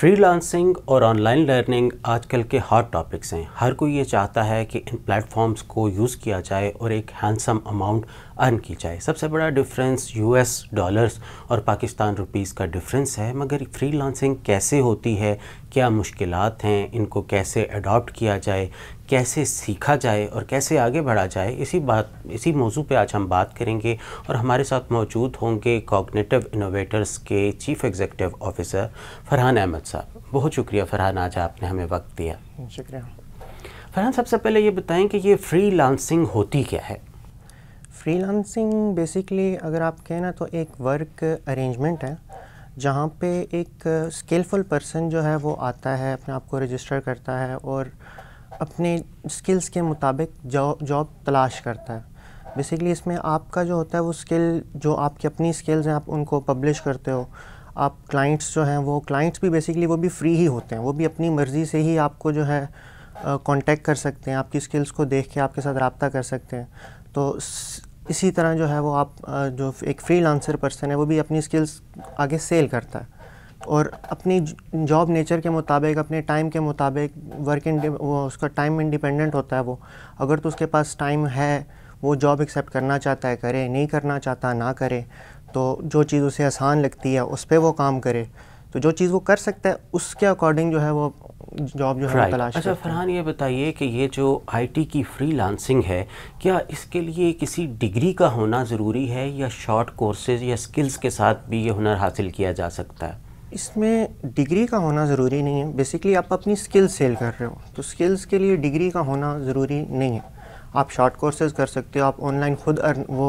Freelancing और online learning आजकल के हॉट टॉपिक्स हैं हर कोई ये चाहता है कि इन प्लेटफॉर्म्स को यूज़ किया जाए और एक हैंडसम अमाउंट अर्न की जाए सबसे बड़ा डिफरेंस यूएस डॉलर्स और पाकिस्तान रुपीस का डिफरेंस है मगर फ्रीलांसिंग कैसे होती है क्या मुश्किल हैं इनको कैसे अडॉप्ट किया जाए कैसे सीखा जाए और कैसे आगे बढ़ा जाए इसी बात इसी मौजू पे आज हम बात करेंगे और हमारे साथ मौजूद होंगे कॉग्निटिव इनोवेटर्स के chief executive officer Farhan Ahmad साहब बहुत शुक्रिया फरहान आज आपने हमें वक्त दिया शुक्रिया फरहान सबसे पहले ये बताएं कि ये फ्री लांसिंग होती क्या है फ्री लांसिंग बेसिकली अगर आप कहें ना तो एक वर्क अरेंजमेंट है जहाँ पे एक स्किलफुल पर्सन जो है वो आता है अपने आप को रजिस्टर करता है और अपने स्किल्स के मुताबिक जॉब जॉब तलाश करता है बेसिकली इसमें आपका जो होता है वो स्किल जो आपकी अपनी स्किल्स हैं आप उनको पब्लिश करते हो आप क्लाइंट्स जो हैं वो क्लाइंट्स भी बेसिकली वो भी फ्री ही होते हैं वो भी अपनी मर्ज़ी से ही आपको जो है कांटेक्ट कर सकते हैं आपकी स्किल्स को देख के आपके साथ रबता कर सकते हैं तो इसी तरह जो है वो आप जो एक फ्री पर्सन है वो भी अपनी स्किल्स आगे सेल करता है और अपनी जॉब नेचर के मुताबिक अपने टाइम के मुताबिक वर्क इन वो उसका टाइम इंडिपेंडेंट होता है वो अगर तो उसके पास टाइम है वो जॉब एक्सेप्ट करना चाहता है करे नहीं करना चाहता ना करे तो जो चीज़ उसे आसान लगती है उस पर वो काम करे तो जो चीज़ वो कर सकता है उसके अकॉर्डिंग जो है वो जॉब जो है तलाश अच्छा फरहान ये बताइए कि ये जो आईटी की फ्रीलांसिंग है क्या इसके लिए किसी डिग्री का होना ज़रूरी है या शॉर्ट कोर्सेज या स्किल्स के साथ भी ये हुनर हासिल किया जा सकता है इसमें डिग्री का होना ज़रूरी नहीं है बेसिकली आप अपनी स्किल सेल कर रहे हो तो स्किल्स के लिए डिग्री का होना ज़रूरी नहीं है आप शॉर्ट कोर्सेज कर सकते हो आप ऑनलाइन खुद अर्न वो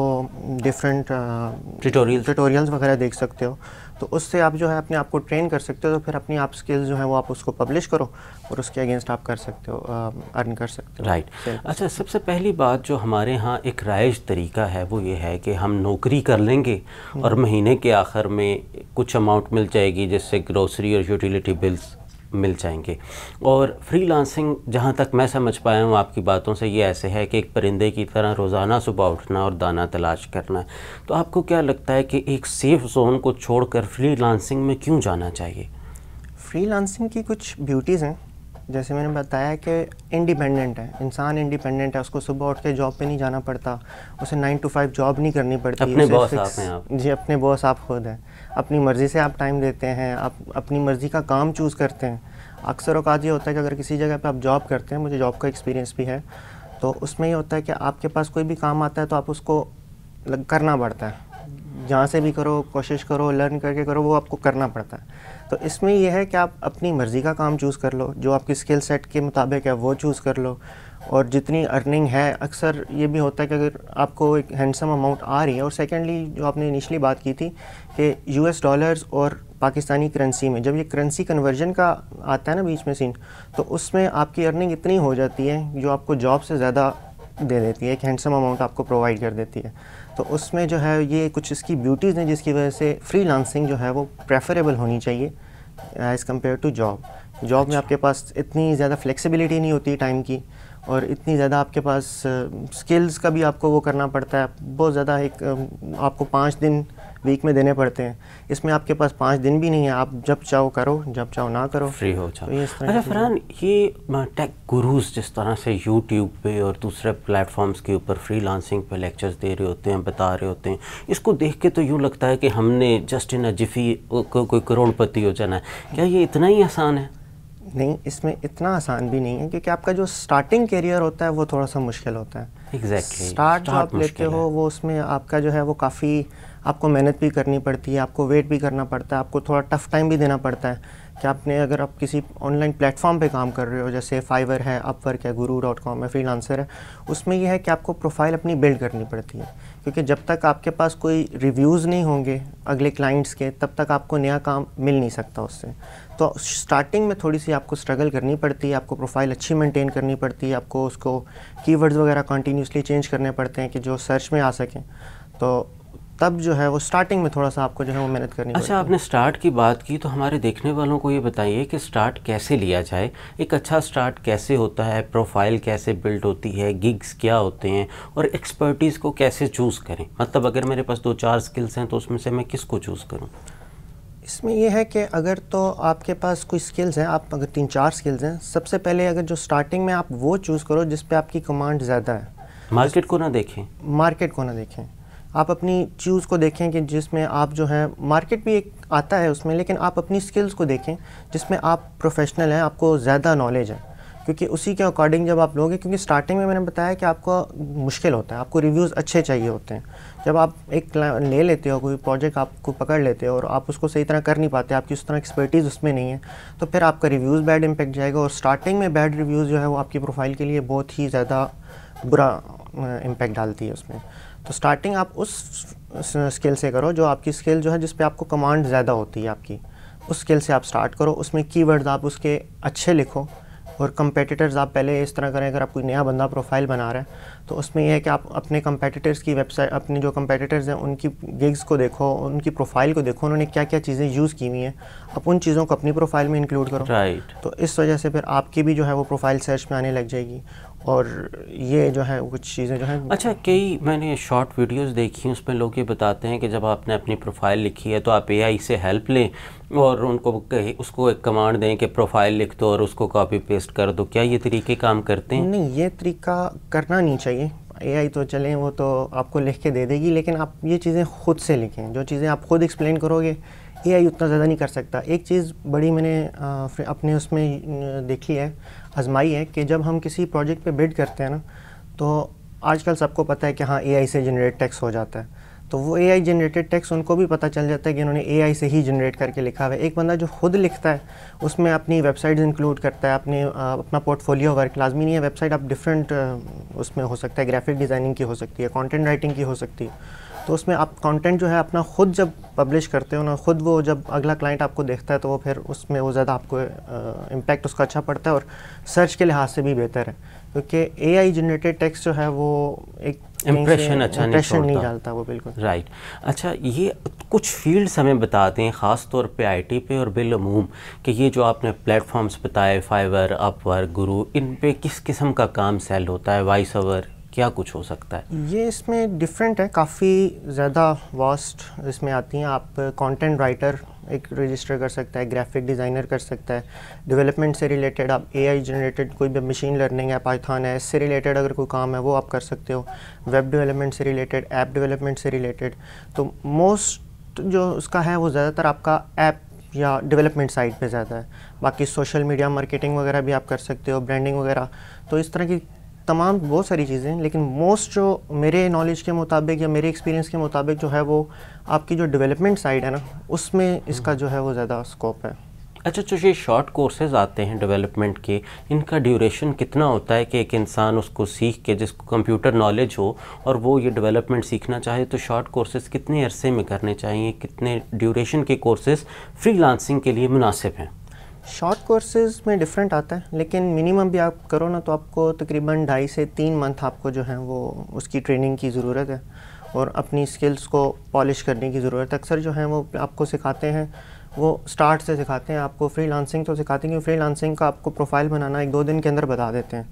डिफरेंट ट्यूटोरियल्स ट्यूटोरियल्स वगैरह देख सकते हो तो उससे आप जो है अपने आप को ट्रेन कर सकते हो तो फिर अपनी आप स्किल्स जो है वो आप उसको पब्लिश करो और उसके अगेंस्ट आप कर सकते हो अर्न कर सकते हो राइट right. अच्छा सबसे पहली बात जो हमारे यहाँ एक राइज तरीका है वो ये है कि हम नौकरी कर लेंगे और हम्म। महीने के आखिर में कुछ अमाउंट मिल जाएगी जिससे ग्रोसरी और यूटिलिटी बिल्स मिल जाएंगे और फ्रीलांसिंग जहाँ तक मैं समझ पाया हूँ आपकी बातों से ये ऐसे है कि एक परिंदे की तरह रोज़ाना सुबह उठना और दाना तलाश करना तो आपको क्या लगता है कि एक सेफ़ जोन को छोड़कर फ्रीलांसिंग में क्यों जाना चाहिए फ्रीलांसिंग की कुछ ब्यूटीज़ हैं जैसे मैंने बताया कि इंडिपेंडेंट है इंसान इंडिपेंडेंट है उसको सुबह उठ के जॉब पे नहीं जाना पड़ता उसे नाइन टू फाइव जॉब नहीं करनी पड़ती अपने बॉस आप हैं आप जी अपने बॉस आप खुद हैं अपनी मर्ज़ी से आप टाइम देते हैं आप अपनी मर्ज़ी का काम चूज़ करते हैं अक्सर अवकात ये होता है कि अगर किसी जगह पर आप जॉब करते हैं मुझे जॉब का एक्सपीरियंस भी है तो उसमें ये होता है कि आपके पास कोई भी काम आता है तो आप उसको करना पड़ता है जहाँ से भी करो कोशिश करो लर्न करके करो वो आपको करना पड़ता है तो इसमें यह है कि आप अपनी मर्ज़ी का काम चूज़ कर लो जो आपकी स्किल सेट के मुताबिक है वो चूज़ कर लो और जितनी अर्निंग है अक्सर ये भी होता है कि अगर आपको एक हैंडसम अमाउंट आ रही है और सेकेंडली जो आपने इनिशली बात की थी कि एस डॉलर्स और पाकिस्तानी करेंसी में जब ये करेंसी कन्वर्जन का आता है ना बीच में सीन तो उसमें आपकी अर्निंग इतनी हो जाती है जो आपको जॉब से ज़्यादा दे देती है एक हैंडसम अमाउंट आपको प्रोवाइड कर देती है तो उसमें जो है ये कुछ इसकी ब्यूटीज़ हैं जिसकी वजह से फ्री जो है वो प्रेफरेबल होनी चाहिए as compared to job job में अच्छा। आपके पास इतनी ज़्यादा फ्लेक्सिबिलिटी नहीं होती टाइम की और इतनी ज़्यादा आपके पास स्किल्स का भी आपको वो करना पड़ता है बहुत ज़्यादा एक आपको पाँच दिन वीक में देने पड़ते हैं इसमें आपके पास पाँच दिन भी नहीं है आप जब चाहो करो जब चाहो ना करो फ्री हो जाओ तो अच्छा फरहान ये टेक हाँ, गुरुज जिस तरह से यूट्यूब पे और दूसरे प्लेटफॉर्म्स के ऊपर फ्री लांसिंग पे लेक्चर्स दे रहे होते हैं बता रहे होते हैं इसको देख के तो यूँ लगता है कि हमने जस्ट इन अजिफी को, कोई करोड़पति हो जाना है क्या ये इतना ही आसान है नहीं इसमें इतना आसान भी नहीं है क्योंकि आपका जो स्टार्टिंग करियर होता है वो थोड़ा सा मुश्किल होता है एग्जैक्टली exactly. स्टार्ट जो आप लेते हो वो उसमें आपका जो है वो काफ़ी आपको मेहनत भी करनी पड़ती है आपको वेट भी करना पड़ता है आपको थोड़ा टफ़ टाइम भी देना पड़ता है कि आपने अगर आप किसी ऑनलाइन प्लेटफॉर्म पे काम कर रहे हो जैसे फाइवर है अपवर्क है गुरु डॉट कॉम है फ्रीलांसर है उसमें यह है कि आपको प्रोफाइल अपनी बिल्ड करनी पड़ती है क्योंकि जब तक आपके पास कोई रिव्यूज़ नहीं होंगे अगले क्लाइंट्स के तब तक आपको नया काम मिल नहीं सकता उससे तो स्टार्टिंग में थोड़ी सी आपको स्ट्रगल करनी पड़ती है आपको प्रोफाइल अच्छी मेंटेन करनी पड़ती है आपको उसको कीवर्ड्स वगैरह कंटिन्यूसली चेंज करने पड़ते हैं कि जो सर्च में आ सकें तो तब जो है वो स्टार्टिंग में थोड़ा सा आपको जो है वो मेहनत करनी अच्छा आपने स्टार्ट की बात की तो हमारे देखने वालों को ये बताइए कि स्टार्ट कैसे लिया जाए एक अच्छा स्टार्ट कैसे होता है प्रोफाइल कैसे बिल्ड होती है गिग्स क्या होते हैं और एक्सपर्टीज़ को कैसे चूज़ करें मतलब अगर मेरे पास दो चार स्किल्स हैं तो उसमें से मैं किस चूज़ करूँ इसमें यह है कि अगर तो आपके पास कोई स्किल्स हैं आप अगर तीन चार स्किल्स हैं सबसे पहले अगर जो स्टार्टिंग में आप वो चूज़ करो जिस पे आपकी कमांड ज़्यादा है मार्केट को ना देखें मार्केट को ना देखें आप अपनी चूज़ को देखें कि जिसमें आप जो है मार्केट भी एक आता है उसमें लेकिन आप अपनी स्किल्स को देखें जिसमें आप प्रोफेशनल हैं आपको ज़्यादा नॉलेज है क्योंकि उसी के अकॉर्डिंग जब आप लोगे क्योंकि स्टार्टिंग में मैंने बताया कि आपको मुश्किल होता है आपको रिव्यूज़ अच्छे चाहिए होते हैं जब आप एक ले लेते हो कोई प्रोजेक्ट आपको पकड़ लेते हो और आप उसको सही तरह कर नहीं पाते आपकी उस तरह एक्सपर्टीज़ उसमें नहीं है तो फिर आपका रिव्यूज़ बैड इम्पेक्ट जाएगा और स्टार्टिंग में बैड रिव्यूज़ जो है वो आपकी प्रोफाइल के लिए बहुत ही ज़्यादा बुरा इम्पेक्ट डालती है उसमें तो स्टार्टिंग आप उस स्केल से करो जो आपकी स्केल जो है जिस पे आपको कमांड ज़्यादा होती है आपकी उस स्केल से आप स्टार्ट करो उसमें कीवर्ड्स आप उसके अच्छे लिखो और कंपेटिटर्स आप पहले इस तरह करें अगर आप कोई नया बंदा प्रोफाइल बना रहा है तो उसमें यह है कि आप अपने कंपेटिटर्स की वेबसाइट अपने जो कंपेटिटर्स हैं उनकी गिग्स को देखो उनकी प्रोफाइल को देखो उन्होंने क्या क्या चीज़ें यूज़ की हुई हैं आप उन चीज़ों को अपनी प्रोफाइल में इंक्लूड करो राइट right. तो इस वजह से फिर आपकी भी जो है वो प्रोफाइल सर्च में आने लग जाएगी और ये जो है कुछ चीज़ें जो हैं अच्छा कई मैंने शॉर्ट वीडियोस देखी हैं उसमें लोग ये बताते हैं कि जब आपने अपनी प्रोफाइल लिखी है तो आप एआई से हेल्प लें और उनको उसको एक कमांड दें कि प्रोफाइल लिख दो और उसको कॉपी पेस्ट कर दो क्या ये तरीके काम करते हैं नहीं ये तरीका करना नहीं चाहिए एआई तो चलें वो तो आपको लिख के दे देगी लेकिन आप ये चीज़ें खुद से लिखें जो चीज़ें आप खुद एक्सप्लेन करोगे ए उतना ज़्यादा नहीं कर सकता एक चीज़ बड़ी मैंने आ, अपने उसमें देखी है आजमाई है कि जब हम किसी प्रोजेक्ट पे बिड करते हैं ना तो आजकल सबको पता है कि हाँ ए से जनरेट टैक्स हो जाता है तो वो ए जनरेटेड टैक्स उनको भी पता चल जाता है कि इन्होंने ए से ही जनरेट करके लिखा हुआ है एक बंदा जो खुद लिखता है उसमें अपनी वेबसाइट इंक्लूड करता है अपने अपना पोर्टफोलियो वर्क लाजमी नहीं है वेबसाइट आप डिफरेंट उसमें हो सकता है ग्राफिक डिज़ाइनिंग की हो सकती है कॉन्टेंट राइटिंग की हो सकती है तो उसमें आप कंटेंट जो है अपना खुद जब पब्लिश करते हो ना खुद वो जब अगला क्लाइंट आपको देखता है तो वो फिर उसमें वो ज़्यादा आपको इम्पैक्ट उसका अच्छा पड़ता है और सर्च के लिहाज से भी बेहतर है क्योंकि ए आई जनरेटेड टेक्स्ट जो है वो एक इम्प्रेशन अच्छा नहीं, नहीं डालता वो बिल्कुल राइट right. अच्छा ये कुछ फील्ड्स हमें बताते हैं ख़ास तौर पे आईटी पे और बिलूम कि ये जो आपने प्लेटफॉर्म्स बताए फाइवर अपवर गुरु इन पे किस किस्म का काम सेल होता है वॉइस ओवर क्या कुछ हो सकता है ये इसमें डिफरेंट है काफ़ी ज़्यादा वास्ट इसमें आती हैं आप कंटेंट राइटर एक रजिस्टर कर सकता है ग्राफिक डिज़ाइनर कर सकता है डेवलपमेंट से रिलेटेड आप एआई जनरेटेड कोई भी मशीन लर्निंग है पाइथान है इससे रिलेटेड अगर कोई काम है वो आप कर सकते हो वेब डिवेलपमेंट से रिलेटेड ऐप डिवेलपमेंट से रिलेटेड तो मोस्ट जो उसका है वो ज़्यादातर आपका ऐप या डेवलपमेंट साइड पे ज़्यादा है बाकी सोशल मीडिया मार्केटिंग वगैरह भी आप कर सकते हो ब्रांडिंग वगैरह तो इस तरह की तमाम बहुत सारी चीज़ें हैं लेकिन मोस्ट जो मेरे नॉलेज के मुताबिक या मेरे एक्सपीरियंस के मुताबिक जो है वो आपकी जो डेवलपमेंट साइड है ना उसमें इसका जो है वो ज़्यादा स्कोप है अच्छा अच्छा ये शॉर्ट कोर्सेज आते हैं डेवलपमेंट के इनका ड्यूरेशन कितना होता है कि एक इंसान उसको सीख के जिसको कंप्यूटर नॉलेज हो और वो ये डेवलपमेंट सीखना चाहे तो शॉर्ट कोर्सेज कितने अरसे में करने चाहिए कितने ड्यूरेशन के कोर्सेज फ्री के लिए मुनासिब हैं शॉर्ट कोर्सेज में डिफरेंट आता है लेकिन मिनिमम भी आप करो ना तो आपको तकरीबन ढाई से तीन मंथ आपको जो है वो उसकी ट्रेनिंग की ज़रूरत है और अपनी स्किल्स को पॉलिश करने की ज़रूरत है अक्सर जो है वो आपको सिखाते हैं वो स्टार्ट से सिखाते हैं आपको फ्री लांसिंग तो सिखाते हैं क्योंकि फ्री लांसिंग का आपको प्रोफाइल बनाना एक दो दिन के अंदर बता देते हैं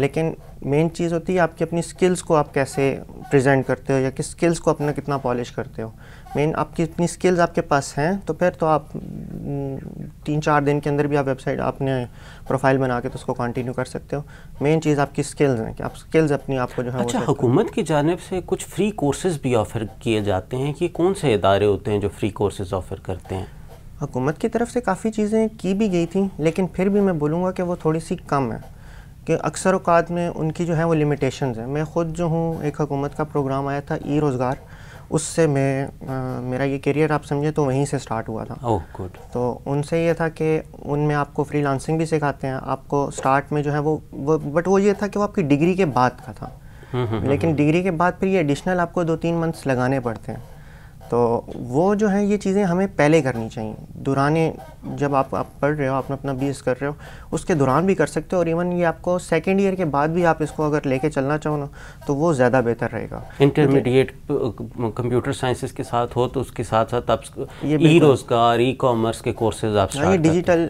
लेकिन मेन चीज़ होती है आपकी अपनी स्किल्स को आप कैसे प्रेजेंट करते हो या किस स्किल्स को अपना कितना पॉलिश करते हो मेन आपकी इतनी स्किल्स आपके पास हैं तो फिर तो आप हम्म, तीन चार दिन के अंदर भी आप वेबसाइट आपने प्रोफाइल बना के तो उसको कंटिन्यू कर सकते हो मेन चीज़ आपकी स्किल्स हैं कि आप स्किल्स अपनी आपको जो है अच्छा हुकूमत की जानब से कुछ फ्री कोर्सेज़ भी ऑफ़र किए जाते हैं कि कौन से इदारे होते हैं जो फ्री कोर्सेज़ ऑफ़र करते हैं हुकूमत की तरफ से काफ़ी चीज़ें की भी गई थी लेकिन फिर भी मैं बोलूँगा कि वो थोड़ी सी कम है कि अक्सर अवत में उनकी जो है वो लिमिटेशन है मैं ख़ुद जो हूँ एक हकूमत का प्रोग्राम आया था ई रोज़गार उससे मैं आ, मेरा ये करियर आप समझे तो वहीं से स्टार्ट हुआ था ओह oh, गुड तो उनसे ये था कि उनमें आपको फ्रीलांसिंग भी सिखाते हैं आपको स्टार्ट में जो है वो, वो बट वो ये था कि वो आपकी डिग्री के बाद का था हम्म, हम्म, लेकिन डिग्री हम्म, के बाद फिर ये एडिशनल आपको दो तीन मंथ्स लगाने पड़ते हैं तो वो जो है ये चीज़ें हमें पहले करनी चाहिए दौरान जब आप आप पढ़ रहे हो आप अपना बी कर रहे हो उसके दौरान भी कर सकते हो और इवन ये आपको सेकेंड ईयर के बाद भी आप इसको अगर लेके चलना चाहो ना तो वो ज़्यादा बेहतर रहेगा इंटरमीडिएट कंप्यूटर साइंसेस के साथ हो तो उसके साथ साथ आप ये ई रोज़गार ई कॉमर्स के कोर्सेज आप हाँ, ये डिजिटल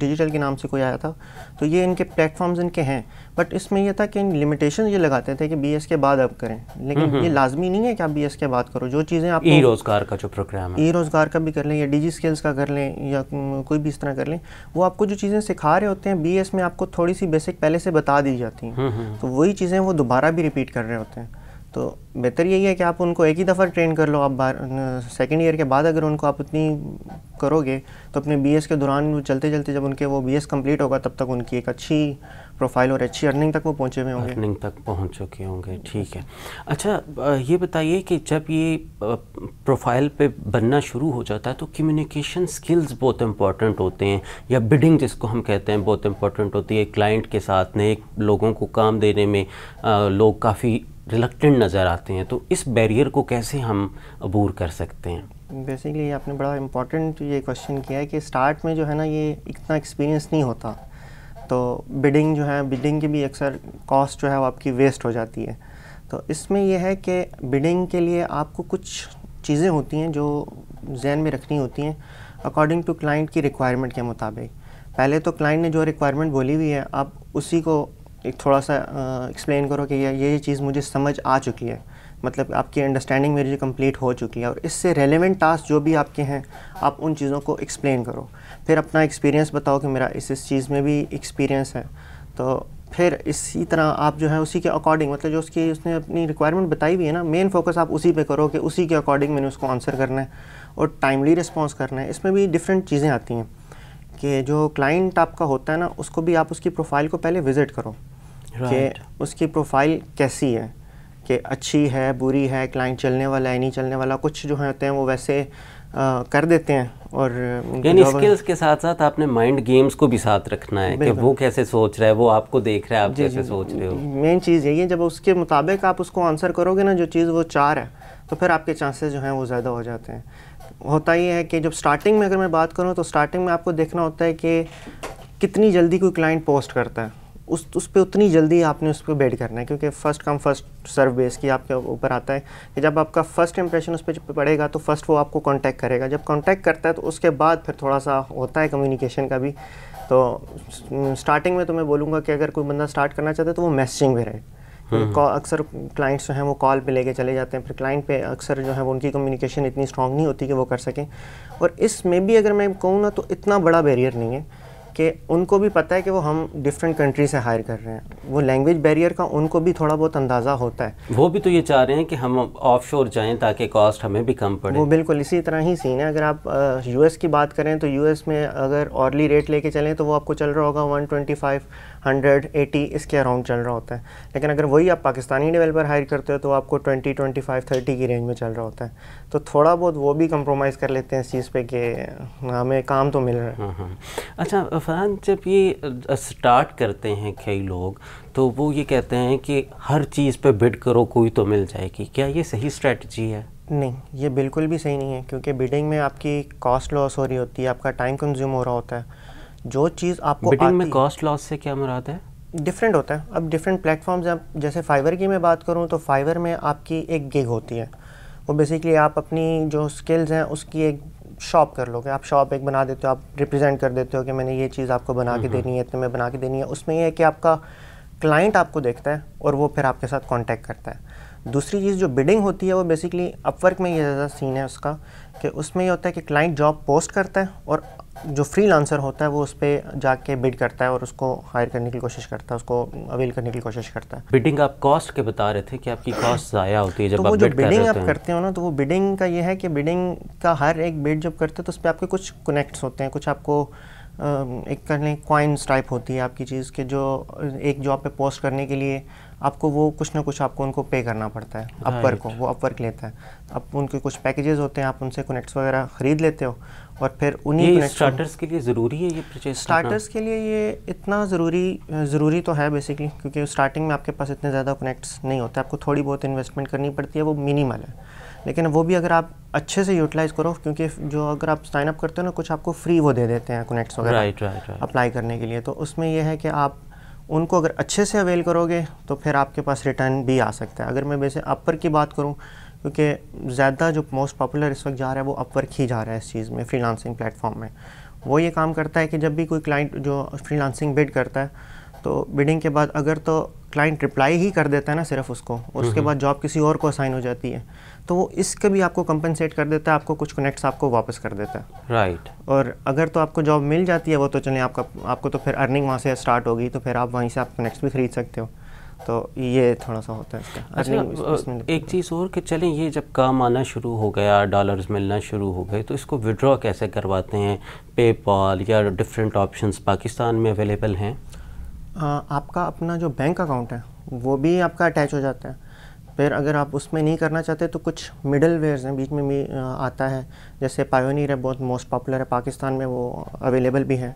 डिजिटल uh, के नाम से कोई आया था तो ये इनके प्लेटफॉर्म्स इनके हैं बट इसमें यह था कि इन लिमिटेशन ये लगाते थे कि बी के बाद आप करें लेकिन हम्म, ये हम्म। लाजमी नहीं है कि आप बी के बाद करो जो चीज़ें आप ई रोज़गार का जो प्रोग्राम है ई रोज़गार का भी कर लें या डिजी स्किल्स का कर लें या कोई भी इस तरह कर लें वो आपको जो चीज़ें सिखा रहे होते हैं बी में आपको थोड़ी सी बेसिक पहले से बता दी जाती हैं हम्म, हम्म। तो वही चीज़ें वो दोबारा भी रिपीट कर रहे होते हैं तो बेहतर यही है कि आप उनको एक ही दफ़ा ट्रेन कर लो आप सेकेंड ईयर के बाद अगर उनको आप उतनी करोगे तो अपने बीएस के दौरान वो चलते चलते जब उनके वो बीएस कंप्लीट होगा तब तक उनकी एक अच्छी प्रोफाइल और अच्छी अर्निंग तक वो पहुँचे हुए होंगे अर्निंग तक पहुँच चुके होंगे ठीक है अच्छा ये बताइए कि जब ये प्रोफाइल पे बनना शुरू हो जाता है तो कम्युनिकेशन स्किल्स बहुत इंपॉर्टेंट होते हैं या बिडिंग जिसको हम कहते हैं बहुत इंपॉर्टेंट होती है क्लाइंट के साथ नए लोगों को काम देने में लोग काफ़ी रिलक्टेंट नज़र आते हैं तो इस बैरियर को कैसे हम अबूर कर सकते हैं बेसिकली आपने बड़ा इम्पॉर्टेंट ये क्वेश्चन किया है कि स्टार्ट में जो है ना ये इतना एक्सपीरियंस नहीं होता तो बिडिंग जो है बिडिंग की भी अक्सर कॉस्ट जो है वो आपकी वेस्ट हो जाती है तो इसमें यह है कि बिडिंग के लिए आपको कुछ चीज़ें होती हैं जो जहन में रखनी होती हैं अकॉर्डिंग टू क्लाइंट की रिक्वायरमेंट के मुताबिक पहले तो क्लाइंट ने जो रिक्वायरमेंट बोली हुई है आप उसी को एक थोड़ा सा एक्सप्लेन करो कि ये चीज़ मुझे समझ आ चुकी है मतलब आपकी अंडरस्टैंडिंग मेरी कंप्लीट हो चुकी है और इससे रेलेवेंट टास्क जो भी आपके हैं आप उन चीज़ों को एक्सप्लेन करो फिर अपना एक्सपीरियंस बताओ कि मेरा इस इस चीज़ में भी एक्सपीरियंस है तो फिर इसी तरह आप जो है उसी के अकॉर्डिंग मतलब जो उसकी उसने अपनी रिक्वायरमेंट बताई भी है ना मेन फोकस आप उसी पे करो कि उसी के अकॉर्डिंग मैंने उसको आंसर करना है और टाइमली रिस्पॉन्स करना है इसमें भी डिफरेंट चीज़ें आती हैं कि जो क्लाइंट आपका होता है ना उसको भी आप उसकी प्रोफाइल को पहले विज़िट करो कि उसकी प्रोफाइल कैसी है कि अच्छी है बुरी है क्लाइंट चलने वाला है नहीं चलने वाला कुछ जो होते हैं वो वैसे आ, कर देते हैं और यानी स्किल्स के साथ साथ आपने माइंड गेम्स को भी साथ रखना है कि वो कैसे सोच रहा है वो आपको देख रहा है आप जी, कैसे जी, सोच रहे हो मेन चीज़ यही है जब उसके मुताबिक आप उसको आंसर करोगे ना जो चीज़ वो चार है तो फिर आपके चांसेस जो हैं वो ज़्यादा हो जाते हैं होता ही है कि जब स्टार्टिंग में अगर मैं बात करूँ तो स्टार्टिंग में आपको देखना होता है कि कितनी जल्दी कोई क्लाइंट पोस्ट करता है उस उस पर उतनी जल्दी आपने उस पर बेड करना है क्योंकि first come first serve base की आपके ऊपर आता है कि जब आपका फ़र्स्ट इंप्रेशन उस पर पड़ेगा तो फ़र्स्ट वो आपको कांटेक्ट करेगा जब कांटेक्ट करता है तो उसके बाद फिर थोड़ा सा होता है कम्युनिकेशन का भी तो स्टार्टिंग में तो मैं बोलूँगा कि अगर कोई बंदा स्टार्ट करना चाहता है तो वो मैसेजिंग में रहे हम्म। अक्सर क्लाइंट्स जो हैं वो कॉल पे लेके चले जाते हैं फिर क्लाइंट पे अक्सर जो है वो उनकी कम्युनिकेशन इतनी स्ट्रॉन्ग नहीं होती कि वो कर सकें और इसमें भी अगर मैं कहूँ ना तो इतना बड़ा बैरियर नहीं है कि उनको भी पता है कि वो हम डिफरेंट कंट्री से हायर कर रहे हैं वो लैंग्वेज बैरियर का उनको भी थोड़ा बहुत अंदाज़ा होता है वो भी तो ये चाह रहे हैं कि हम ऑफ शोर जाएँ ताकि कॉस्ट हमें भी कम पड़े वो बिल्कुल इसी तरह ही सीन है अगर आप यूएस की बात करें तो यूएस में अगर ऑर्ली रेट लेके चलें तो वो आपको चल रहा होगा one twenty five hundred eighty इसके अराउंड चल रहा होता है लेकिन अगर वही आप पाकिस्तानी डेवलपर हायर करते हो तो आपको ट्वेंटी ट्वेंटी फाइव थर्टी की रेंज में चल रहा होता है तो थोड़ा बहुत वो भी कंप्रोमाइज़ कर लेते हैं इस चीज़ पर कि हमें काम तो मिल रहा है हाँ, हाँ। अच्छा इरफान जब ये स्टार्ट करते हैं कई लोग तो वो ये कहते हैं कि हर चीज़ पे बिड करो कोई तो मिल जाएगी क्या ये सही स्ट्रेटजी है नहीं ये बिल्कुल भी सही नहीं है क्योंकि बिडिंग में आपकी कॉस्ट लॉस हो रही होती है आपका टाइम कंज्यूम हो रहा होता है जो चीज़ आपको बिडिंग में कॉस्ट लॉस से क्या मुराद है डिफरेंट होता है अब डिफरेंट प्लेटफॉर्म्स हैं जैसे फाइवर की मैं बात करूँ तो फाइवर में आपकी एक गिग होती है वो बेसिकली आप अपनी जो स्किल्स हैं उसकी एक शॉप कर लोगे आप शॉप एक बना देते हो आप रिप्रेजेंट कर देते हो कि मैंने ये चीज़ आपको बना के देनी है इतने में बना के देनी है उसमें यह है कि आपका क्लाइंट आपको देखता है और वो फिर आपके साथ कॉन्टैक्ट करता है दूसरी चीज़ जो बिडिंग होती है वो बेसिकली अपवर्क में ये ज़्यादा सीन है उसका कि उसमें ये होता है कि क्लाइंट जॉब पोस्ट करता है और जो फ्री लांसर होता है वो उस पर जाके बिड करता है और उसको हायर करने की कोशिश करता है उसको अवेल करने की कोशिश करता है बिडिंग आप कॉस्ट के बता रहे थे कि आपकी कॉस्ट ज़ाया होती है जब तो आप जो बिडिंग आप करते हो ना तो वो बिडिंग का ये है कि बिडिंग का हर एक बिड जब करते हो तो उस पर आपके कुछ कनेक्ट्स होते हैं कुछ आपको एक लें कॉइन्स टाइप होती है आपकी चीज़ के जो एक जॉब पे पोस्ट करने के लिए आपको वो कुछ ना कुछ आपको उनको पे करना पड़ता है अपवर्क को वो अपवर्क लेता है अब उनके कुछ पैकेजेस होते हैं आप उनसे कनेक्ट्स वगैरह ख़रीद लेते हो और फिर उन्हीं स्टार्टर्स के लिए ज़रूरी है ये परचेज स्टार्टर्स के लिए ये इतना ज़रूरी ज़रूरी तो है बेसिकली क्योंकि स्टार्टिंग में आपके पास इतने ज़्यादा कनेक्ट्स नहीं होते आपको थोड़ी बहुत इन्वेस्टमेंट करनी पड़ती है वो मिनिमल है लेकिन वो भी अगर आप अच्छे से यूटिलाइज करो क्योंकि जो अगर आप साइन अप करते हो ना कुछ आपको फ्री वो दे देते हैं कनेक्ट्स वगैरह राइट राइट अप्लाई करने के लिए तो उसमें यह है कि आप उनको अगर अच्छे से अवेल करोगे तो फिर आपके पास रिटर्न भी आ सकता है अगर मैं वैसे अपर की बात करूँ क्योंकि ज़्यादा जो मोस्ट पॉपुलर इस वक्त जा रहा है वो अपवर्क ही जा रहा है इस चीज़ में फ्रीलांसिंग प्लेटफॉर्म में वो ये काम करता है कि जब भी कोई क्लाइंट जो फ्रीलांसिंग बिड करता है तो बिडिंग के बाद अगर तो क्लाइंट रिप्लाई ही कर देता है ना सिर्फ उसको और उसके बाद जॉब किसी और को असाइन हो जाती है तो वो इसके भी आपको कंपनसेट कर देता है आपको कुछ कनेक्ट्स आपको वापस कर देता है राइट right. और अगर तो आपको जॉब मिल जाती है वो तो चलिए आपका आपको तो फिर अर्निंग वहाँ से स्टार्ट होगी तो फिर आप वहीं से आप कनेक्ट्स भी खरीद सकते हो तो ये थोड़ा सा होता है इसका अच्छा, एक चीज़ और कि चलें ये जब काम आना शुरू हो गया डॉलर्स मिलना शुरू हो गए तो इसको विड्रॉ कैसे करवाते हैं पेपॉल या डिफरेंट ऑप्शंस पाकिस्तान में अवेलेबल हैं आपका अपना जो बैंक अकाउंट है वो भी आपका अटैच हो जाता है फिर अगर आप उसमें नहीं करना चाहते तो कुछ मिडल वेयर्स हैं बीच में भी आता है जैसे पायोनीर है बहुत मोस्ट पॉपुलर है पाकिस्तान में वो अवेलेबल भी है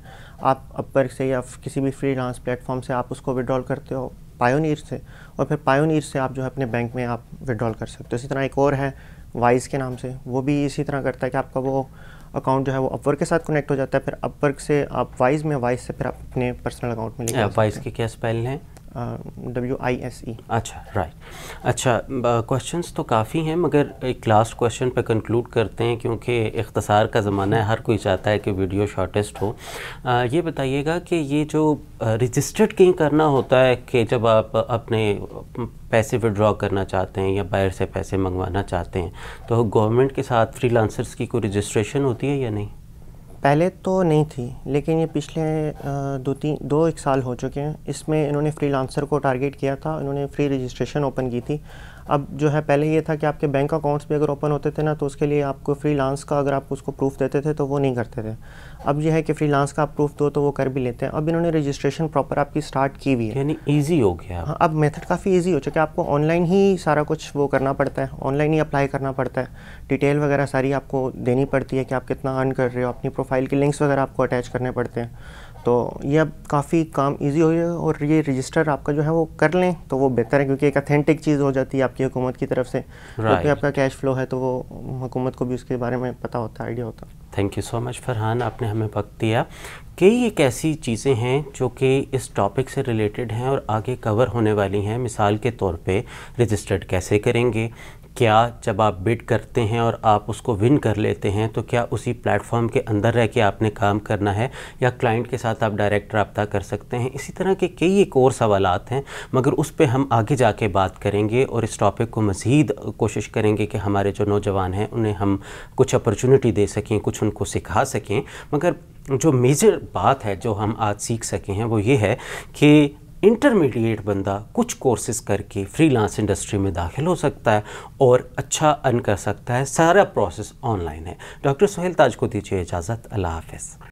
आप अपर से या किसी भी फ्री लांस प्लेटफॉर्म से आप उसको विड्रॉल करते हो पायोनीर से और फिर पायोनीर से आप जो है अपने बैंक में आप विड्रॉल कर सकते हो इसी तरह एक और है वाइज के नाम से वो भी इसी तरह करता है कि आपका वो अकाउंट जो है वो अपवर्क के साथ कनेक्ट हो जाता है फिर अपवर्क से आप वाइज में वाइज से फिर आप अपने पर्सनल अकाउंट में वाइज के क्या स्पेल हैं डब्ल्यू आई एस ई अच्छा राइट अच्छा क्वेश्चंस तो काफ़ी हैं मगर एक लास्ट क्वेश्चन पे कंक्लूड करते हैं क्योंकि इख्तसार का ज़माना है हर कोई चाहता है कि वीडियो शॉर्टेस्ट हो आ, ये बताइएगा कि ये जो रजिस्टर्ड कहीं करना होता है कि जब आप अपने पैसे विड्रॉ करना चाहते हैं या बाहर से पैसे मंगवाना चाहते हैं तो गवर्नमेंट के साथ फ्री की कोई रजिस्ट्रेशन होती है या नहीं पहले तो नहीं थी लेकिन ये पिछले दो तीन दो एक साल हो चुके हैं इसमें इन्होंने फ्रीलांसर को टारगेट किया था इन्होंने फ्री रजिस्ट्रेशन ओपन की थी अब जो है पहले ये था कि आपके बैंक अकाउंट्स भी अगर ओपन होते थे ना तो उसके लिए आपको लांस का अगर आप उसको प्रूफ देते थे तो वो नहीं करते थे अब यह है कि लांस का आप प्रूफ दो तो वो कर भी लेते हैं अब इन्होंने रजिस्ट्रेशन प्रॉपर आपकी स्टार्ट की हुई है यानी ईजी हो गया हाँ अब मेथड काफ़ी ईजी हो चुका आपको ऑनलाइन ही सारा कुछ वो करना पड़ता है ऑनलाइन ही अप्लाई करना पड़ता है डिटेल वगैरह सारी आपको देनी पड़ती है कि आप कितना अर्न कर रहे हो अपनी प्रोफाइल के लिंक्स वगैरह आपको अटैच करने पड़ते हैं तो ये अब काफ़ी काम इजी हो जाए और ये रजिस्टर आपका जो है वो कर लें तो वो बेहतर है क्योंकि एक अथेंटिक चीज़ हो जाती है आपकी हुकूमत की तरफ से क्योंकि right. तो आपका कैश फ्लो है तो वो हुकूमत को भी उसके बारे में पता होता है आइडिया होता thank you so much Farhan आपने हमें वक्त दिया कई एक ऐसी चीज़ें हैं जो कि इस टॉपिक से रिलेटेड हैं और आगे कवर होने वाली हैं मिसाल के तौर पे रजिस्टर्ड कैसे करेंगे क्या जब आप बिड करते हैं और आप उसको विन कर लेते हैं तो क्या उसी प्लेटफॉर्म के अंदर रह के आपने काम करना है या क्लाइंट के साथ आप डायरेक्ट रबता कर सकते हैं इसी तरह के कई एक और सवाल हैं मगर उस पर हम आगे के बात करेंगे और इस टॉपिक को मज़ीद कोशिश करेंगे कि हमारे जो नौजवान हैं उन्हें हम कुछ अपॉर्चुनिटी दे सकें कुछ उनको सिखा सकें मगर जो मेजर बात है जो हम आज सीख सके हैं वो ये है कि इंटरमीडिएट बंदा कुछ कोर्सेज करके फ्रीलांस इंडस्ट्री में दाखिल हो सकता है और अच्छा अर्न कर सकता है सारा प्रोसेस ऑनलाइन है डॉक्टर सोहेल ताज को दीजिए इजाज़त अल्लाह हाफ